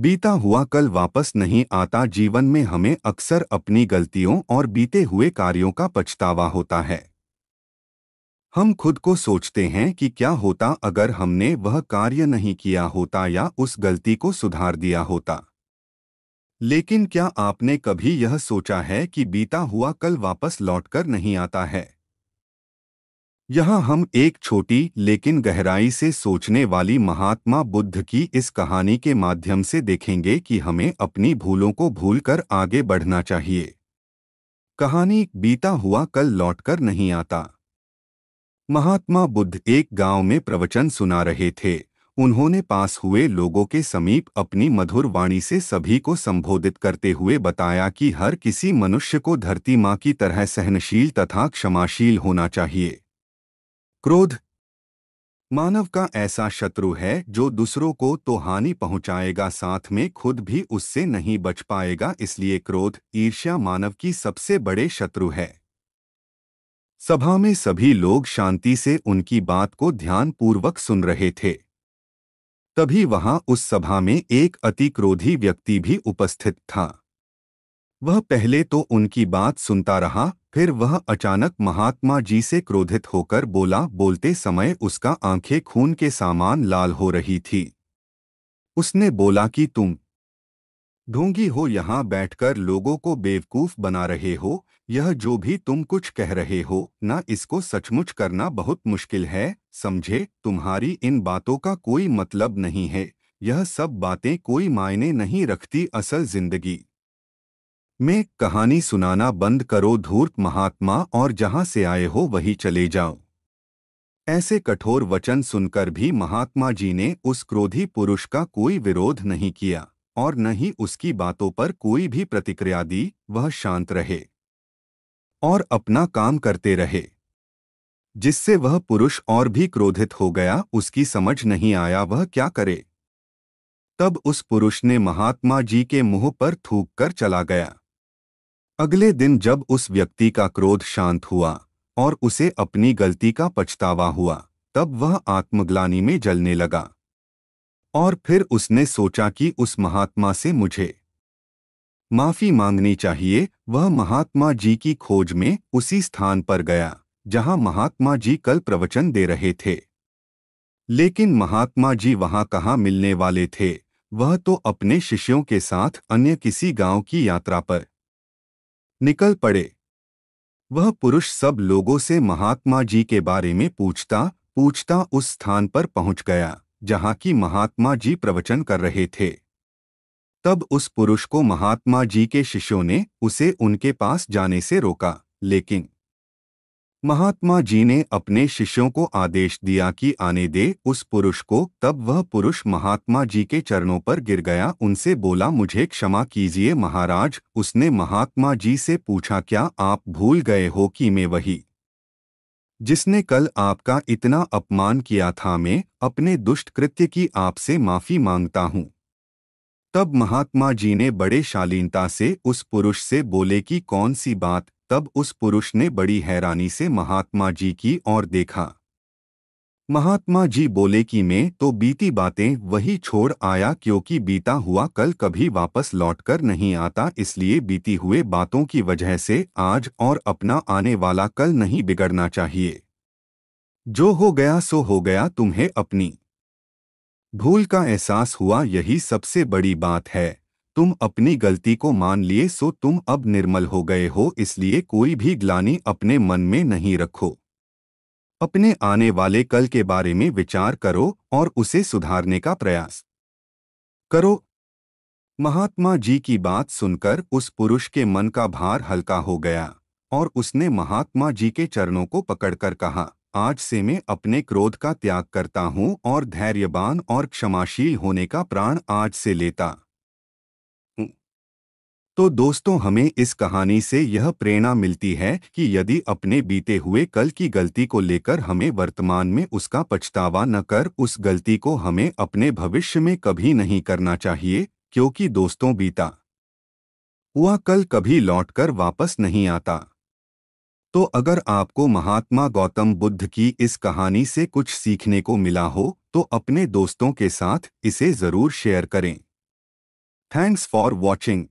बीता हुआ कल वापस नहीं आता जीवन में हमें अक्सर अपनी गलतियों और बीते हुए कार्यों का पछतावा होता है हम खुद को सोचते हैं कि क्या होता अगर हमने वह कार्य नहीं किया होता या उस गलती को सुधार दिया होता लेकिन क्या आपने कभी यह सोचा है कि बीता हुआ कल वापस लौटकर नहीं आता है यहाँ हम एक छोटी लेकिन गहराई से सोचने वाली महात्मा बुद्ध की इस कहानी के माध्यम से देखेंगे कि हमें अपनी भूलों को भूलकर आगे बढ़ना चाहिए कहानी बीता हुआ कल लौटकर नहीं आता महात्मा बुद्ध एक गांव में प्रवचन सुना रहे थे उन्होंने पास हुए लोगों के समीप अपनी मधुर वाणी से सभी को संबोधित करते हुए बताया कि हर किसी मनुष्य को धरती माँ की तरह सहनशील तथा क्षमाशील होना चाहिए क्रोध मानव का ऐसा शत्रु है जो दूसरों को तो हानि पहुंचाएगा साथ में खुद भी उससे नहीं बच पाएगा इसलिए क्रोध ईर्ष्या मानव की सबसे बड़े शत्रु है सभा में सभी लोग शांति से उनकी बात को ध्यानपूर्वक सुन रहे थे तभी वहां उस सभा में एक अति क्रोधी व्यक्ति भी उपस्थित था वह पहले तो उनकी बात सुनता रहा फिर वह अचानक महात्मा जी से क्रोधित होकर बोला बोलते समय उसका आंखें खून के सामान लाल हो रही थी उसने बोला कि तुम ढोंगी हो यहाँ बैठकर लोगों को बेवकूफ बना रहे हो यह जो भी तुम कुछ कह रहे हो ना इसको सचमुच करना बहुत मुश्किल है समझे तुम्हारी इन बातों का कोई मतलब नहीं है यह सब बातें कोई मायने नहीं रखती असल जिंदगी में कहानी सुनाना बंद करो धूर्त महात्मा और जहां से आए हो वही चले जाओ ऐसे कठोर वचन सुनकर भी महात्मा जी ने उस क्रोधी पुरुष का कोई विरोध नहीं किया और न ही उसकी बातों पर कोई भी प्रतिक्रिया दी वह शांत रहे और अपना काम करते रहे जिससे वह पुरुष और भी क्रोधित हो गया उसकी समझ नहीं आया वह क्या करे तब उस पुरुष ने महात्मा जी के मुंह पर थूक कर चला गया अगले दिन जब उस व्यक्ति का क्रोध शांत हुआ और उसे अपनी गलती का पछतावा हुआ तब वह आत्मग्लानी में जलने लगा और फिर उसने सोचा कि उस महात्मा से मुझे माफी मांगनी चाहिए वह महात्मा जी की खोज में उसी स्थान पर गया जहां महात्मा जी कल प्रवचन दे रहे थे लेकिन महात्मा जी वहां कहाँ मिलने वाले थे वह तो अपने शिष्यों के साथ अन्य किसी गांव की यात्रा पर निकल पड़े वह पुरुष सब लोगों से महात्मा जी के बारे में पूछता पूछता उस स्थान पर पहुंच गया जहां की महात्मा जी प्रवचन कर रहे थे तब उस पुरुष को महात्मा जी के शिष्यों ने उसे उनके पास जाने से रोका लेकिन महात्मा जी ने अपने शिष्यों को आदेश दिया कि आने दे उस पुरुष को तब वह पुरुष महात्मा जी के चरणों पर गिर गया उनसे बोला मुझे क्षमा कीजिए महाराज उसने महात्मा जी से पूछा क्या आप भूल गए हो कि मैं वही जिसने कल आपका इतना अपमान किया था मैं अपने दुष्ट कृत्य की आपसे माफ़ी मांगता हूँ तब महात्मा जी ने बड़े शालीनता से उस पुरुष से बोले कि कौन सी बात तब उस पुरुष ने बड़ी हैरानी से महात्मा जी की ओर देखा महात्मा जी बोले कि मैं तो बीती बातें वही छोड़ आया क्योंकि बीता हुआ कल कभी वापस लौटकर नहीं आता इसलिए बीती हुए बातों की वजह से आज और अपना आने वाला कल नहीं बिगड़ना चाहिए जो हो गया सो हो गया तुम्हें अपनी भूल का एहसास हुआ यही सबसे बड़ी बात है तुम अपनी गलती को मान लिए सो तुम अब निर्मल हो गए हो इसलिए कोई भी ग्लानी अपने मन में नहीं रखो अपने आने वाले कल के बारे में विचार करो और उसे सुधारने का प्रयास करो महात्मा जी की बात सुनकर उस पुरुष के मन का भार हल्का हो गया और उसने महात्मा जी के चरणों को पकड़कर कहा आज से मैं अपने क्रोध का त्याग करता हूँ और धैर्यवान और क्षमाशील होने का प्राण आज से लेता तो दोस्तों हमें इस कहानी से यह प्रेरणा मिलती है कि यदि अपने बीते हुए कल की गलती को लेकर हमें वर्तमान में उसका पछतावा न कर उस गलती को हमें अपने भविष्य में कभी नहीं करना चाहिए क्योंकि दोस्तों बीता हुआ कल कभी लौटकर वापस नहीं आता तो अगर आपको महात्मा गौतम बुद्ध की इस कहानी से कुछ सीखने को मिला हो तो अपने दोस्तों के साथ इसे ज़रूर शेयर करें थैंक्स फॉर वॉचिंग